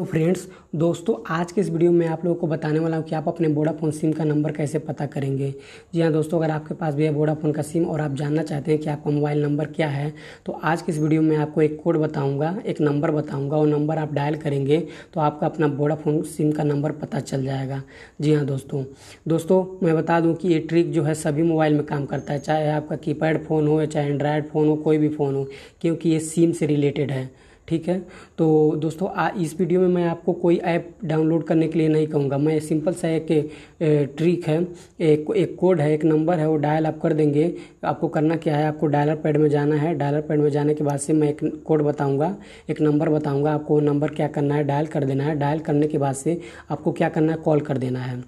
तो फ्रेंड्स दोस्तों आज के इस वीडियो में आप लोगों को बताने वाला हूँ कि आप अपने वोडाफोन सिम का नंबर कैसे पता करेंगे जी हाँ दोस्तों अगर आपके पास भी है वोडाफोन का सिम और आप जानना चाहते हैं कि आपका मोबाइल नंबर क्या है तो आज के इस वीडियो में आपको एक कोड बताऊँगा एक नंबर बताऊँगा वो नंबर आप डायल करेंगे तो आपका अपना वोडाफोन सिम का नंबर पता चल जाएगा जी हाँ दोस्तों दोस्तों मैं बता दूँ कि ये ट्रिक जो है सभी मोबाइल में काम करता है चाहे आपका कीपैड फ़ोन हो चाहे एंड्रॉयड फ़ोन हो कोई भी फ़ोन हो क्योंकि ये सिम से रिलेटेड है ठीक है तो दोस्तों आ, इस वीडियो में मैं आपको कोई ऐप डाउनलोड करने के लिए नहीं कहूँगा मैं सिंपल सा एक ट्रिक है एक एक कोड है एक नंबर है वो डायल आप कर देंगे आपको करना क्या है आपको डायलर पैड में जाना है डायलर पैड में जाने के बाद से मैं एक कोड बताऊँगा एक नंबर बताऊँगा आपको नंबर क्या करना है डायल कर देना है डायल करने के बाद से आपको क्या करना है कॉल कर देना है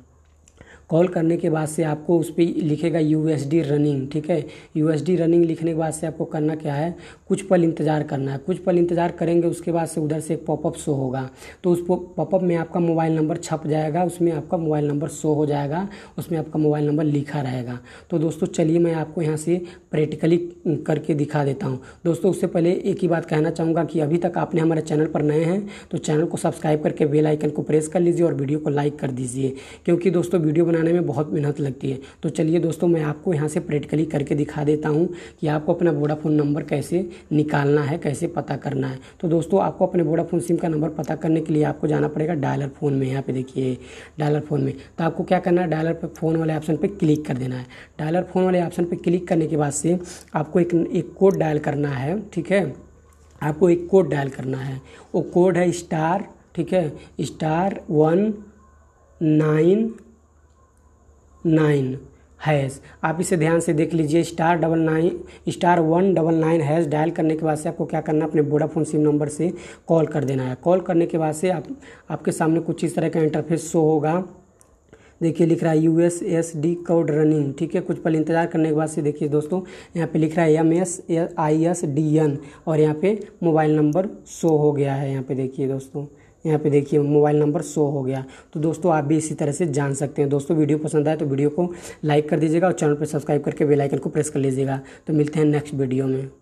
कॉल करने के बाद से आपको उस पर लिखेगा यू रनिंग ठीक है यू रनिंग लिखने के बाद से आपको करना क्या है कुछ पल इंतज़ार करना है कुछ पल इंतज़ार करेंगे उसके बाद से उधर से एक पॉपअप शो होगा तो उस पॉपअप में आपका मोबाइल नंबर छप जाएगा उसमें आपका मोबाइल नंबर शो हो जाएगा उसमें आपका मोबाइल नंबर लिखा रहेगा तो दोस्तों चलिए मैं आपको यहाँ से प्रैक्टिकली करके दिखा देता हूँ दोस्तों उससे पहले एक ही बात कहना चाहूँगा कि अभी तक आपने हमारे चैनल पर नए हैं तो चैनल को सब्सक्राइब करके बेल आइकन को प्रेस कर लीजिए और वीडियो को लाइक कर दीजिए क्योंकि दोस्तों वीडियो बनाने में बहुत मेहनत लगती है तो चलिए दोस्तों मैं आपको यहाँ से प्रैक्टिकली करके दिखा देता हूँ कि आपको अपना वोडाफोन नंबर कैसे निकालना है कैसे पता करना है तो दोस्तों आपको अपने वोडाफोन सिम का नंबर पता करने के लिए आपको जाना पड़ेगा डायलर फ़ोन में यहाँ पे देखिए डायलर फ़ोन में तो आपको क्या करना है डायलर पर फ़ोन वाले ऑप्शन पर क्लिक कर देना है डायलर फ़ोन वाले ऑप्शन पर क्लिक करने के बाद से आपको एक एक कोड डायल करना है ठीक है आपको एक कोड डायल करना है वो कोड है स्टार ठीक है star one nine nine hash आप इसे ध्यान से देख लीजिए star double nine star one double nine hash dial करने के बाद से आपको क्या करना है अपने वोडाफोन सिम नंबर से कॉल कर देना है कॉल करने के बाद से आप आपके सामने कुछ इस तरह का इंटरफेस शो होगा देखिए लिख रहा है U S S D code running ठीक है कुछ पल इंतजार करने के बाद से देखिए दोस्तों यहाँ पे लिख रहा है M S I S D N और यहाँ पे मोबाइल नंबर शो हो गया है यहाँ पे देखिए दोस्तों यहाँ पे देखिए मोबाइल नंबर शो हो गया तो दोस्तों आप भी इसी तरह से जान सकते हैं दोस्तों वीडियो पसंद आए तो वीडियो को लाइक कर दीजिएगा और चैनल पर सब्सक्राइब करके बेलाइकन को प्रेस कर लीजिएगा तो मिलते हैं नेक्स्ट वीडियो में